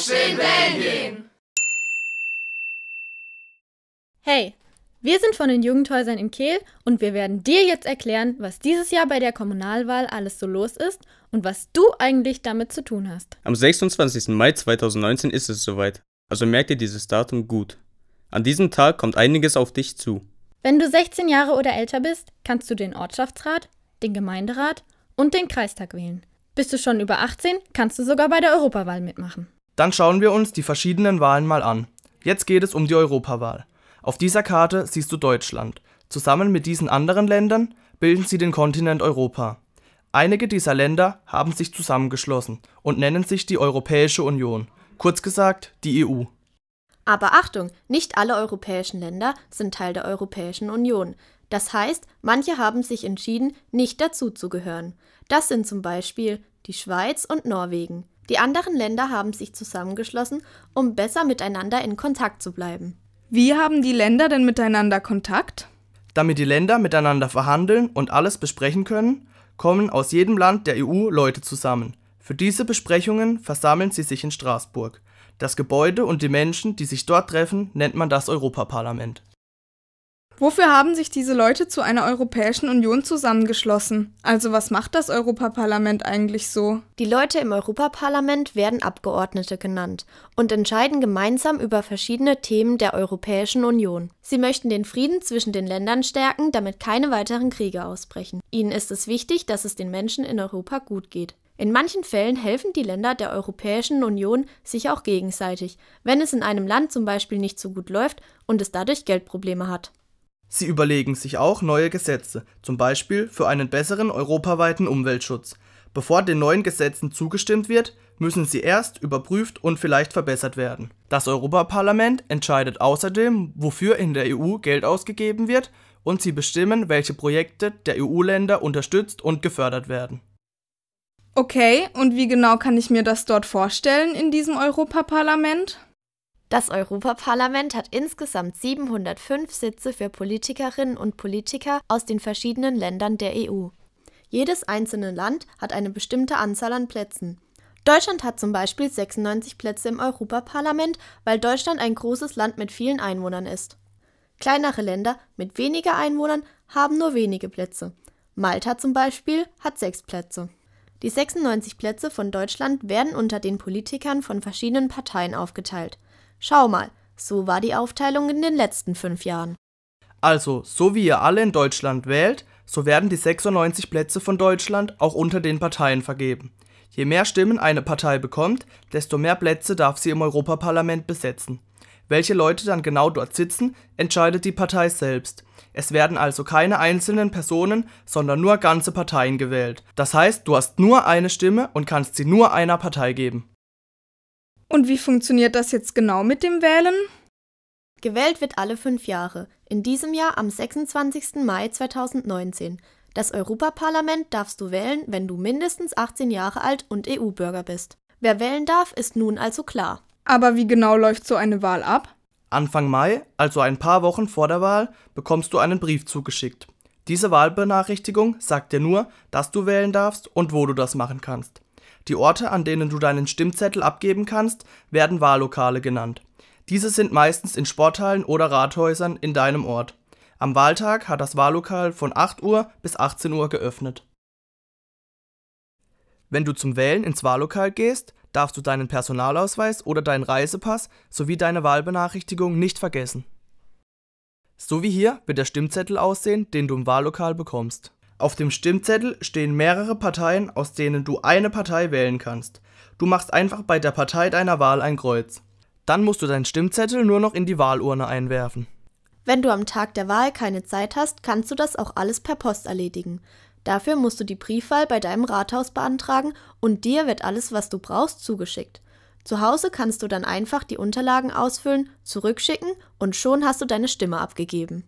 Aufstehen Belgien! Hey, wir sind von den Jugendhäusern in Kehl und wir werden dir jetzt erklären, was dieses Jahr bei der Kommunalwahl alles so los ist und was du eigentlich damit zu tun hast. Am 26. Mai 2019 ist es soweit, also merk dir dieses Datum gut. An diesem Tag kommt einiges auf dich zu. Wenn du 16 Jahre oder älter bist, kannst du den Ortschaftsrat, den Gemeinderat und den Kreistag wählen. Bist du schon über 18, kannst du sogar bei der Europawahl mitmachen. Dann schauen wir uns die verschiedenen Wahlen mal an. Jetzt geht es um die Europawahl. Auf dieser Karte siehst du Deutschland. Zusammen mit diesen anderen Ländern bilden sie den Kontinent Europa. Einige dieser Länder haben sich zusammengeschlossen und nennen sich die Europäische Union, kurz gesagt die EU. Aber Achtung, nicht alle europäischen Länder sind Teil der Europäischen Union. Das heißt, manche haben sich entschieden, nicht dazuzugehören. Das sind zum Beispiel die Schweiz und Norwegen. Die anderen Länder haben sich zusammengeschlossen, um besser miteinander in Kontakt zu bleiben. Wie haben die Länder denn miteinander Kontakt? Damit die Länder miteinander verhandeln und alles besprechen können, kommen aus jedem Land der EU Leute zusammen. Für diese Besprechungen versammeln sie sich in Straßburg. Das Gebäude und die Menschen, die sich dort treffen, nennt man das Europaparlament. Wofür haben sich diese Leute zu einer Europäischen Union zusammengeschlossen? Also was macht das Europaparlament eigentlich so? Die Leute im Europaparlament werden Abgeordnete genannt und entscheiden gemeinsam über verschiedene Themen der Europäischen Union. Sie möchten den Frieden zwischen den Ländern stärken, damit keine weiteren Kriege ausbrechen. Ihnen ist es wichtig, dass es den Menschen in Europa gut geht. In manchen Fällen helfen die Länder der Europäischen Union sich auch gegenseitig, wenn es in einem Land zum Beispiel nicht so gut läuft und es dadurch Geldprobleme hat. Sie überlegen sich auch neue Gesetze, zum Beispiel für einen besseren europaweiten Umweltschutz. Bevor den neuen Gesetzen zugestimmt wird, müssen sie erst überprüft und vielleicht verbessert werden. Das Europaparlament entscheidet außerdem, wofür in der EU Geld ausgegeben wird, und sie bestimmen, welche Projekte der EU-Länder unterstützt und gefördert werden. Okay, und wie genau kann ich mir das dort vorstellen in diesem Europaparlament? Das Europaparlament hat insgesamt 705 Sitze für Politikerinnen und Politiker aus den verschiedenen Ländern der EU. Jedes einzelne Land hat eine bestimmte Anzahl an Plätzen. Deutschland hat zum Beispiel 96 Plätze im Europaparlament, weil Deutschland ein großes Land mit vielen Einwohnern ist. Kleinere Länder mit weniger Einwohnern haben nur wenige Plätze. Malta zum Beispiel hat sechs Plätze. Die 96 Plätze von Deutschland werden unter den Politikern von verschiedenen Parteien aufgeteilt. Schau mal, so war die Aufteilung in den letzten fünf Jahren. Also, so wie ihr alle in Deutschland wählt, so werden die 96 Plätze von Deutschland auch unter den Parteien vergeben. Je mehr Stimmen eine Partei bekommt, desto mehr Plätze darf sie im Europaparlament besetzen. Welche Leute dann genau dort sitzen, entscheidet die Partei selbst. Es werden also keine einzelnen Personen, sondern nur ganze Parteien gewählt. Das heißt, du hast nur eine Stimme und kannst sie nur einer Partei geben. Und wie funktioniert das jetzt genau mit dem Wählen? Gewählt wird alle fünf Jahre, in diesem Jahr am 26. Mai 2019. Das Europaparlament darfst du wählen, wenn du mindestens 18 Jahre alt und EU-Bürger bist. Wer wählen darf, ist nun also klar. Aber wie genau läuft so eine Wahl ab? Anfang Mai, also ein paar Wochen vor der Wahl, bekommst du einen Brief zugeschickt. Diese Wahlbenachrichtigung sagt dir nur, dass du wählen darfst und wo du das machen kannst. Die Orte, an denen du deinen Stimmzettel abgeben kannst, werden Wahllokale genannt. Diese sind meistens in Sporthallen oder Rathäusern in deinem Ort. Am Wahltag hat das Wahllokal von 8 Uhr bis 18 Uhr geöffnet. Wenn du zum Wählen ins Wahllokal gehst, darfst du deinen Personalausweis oder deinen Reisepass sowie deine Wahlbenachrichtigung nicht vergessen. So wie hier wird der Stimmzettel aussehen, den du im Wahllokal bekommst. Auf dem Stimmzettel stehen mehrere Parteien, aus denen du eine Partei wählen kannst. Du machst einfach bei der Partei deiner Wahl ein Kreuz. Dann musst du deinen Stimmzettel nur noch in die Wahlurne einwerfen. Wenn du am Tag der Wahl keine Zeit hast, kannst du das auch alles per Post erledigen. Dafür musst du die Briefwahl bei deinem Rathaus beantragen und dir wird alles, was du brauchst, zugeschickt. Zu Hause kannst du dann einfach die Unterlagen ausfüllen, zurückschicken und schon hast du deine Stimme abgegeben.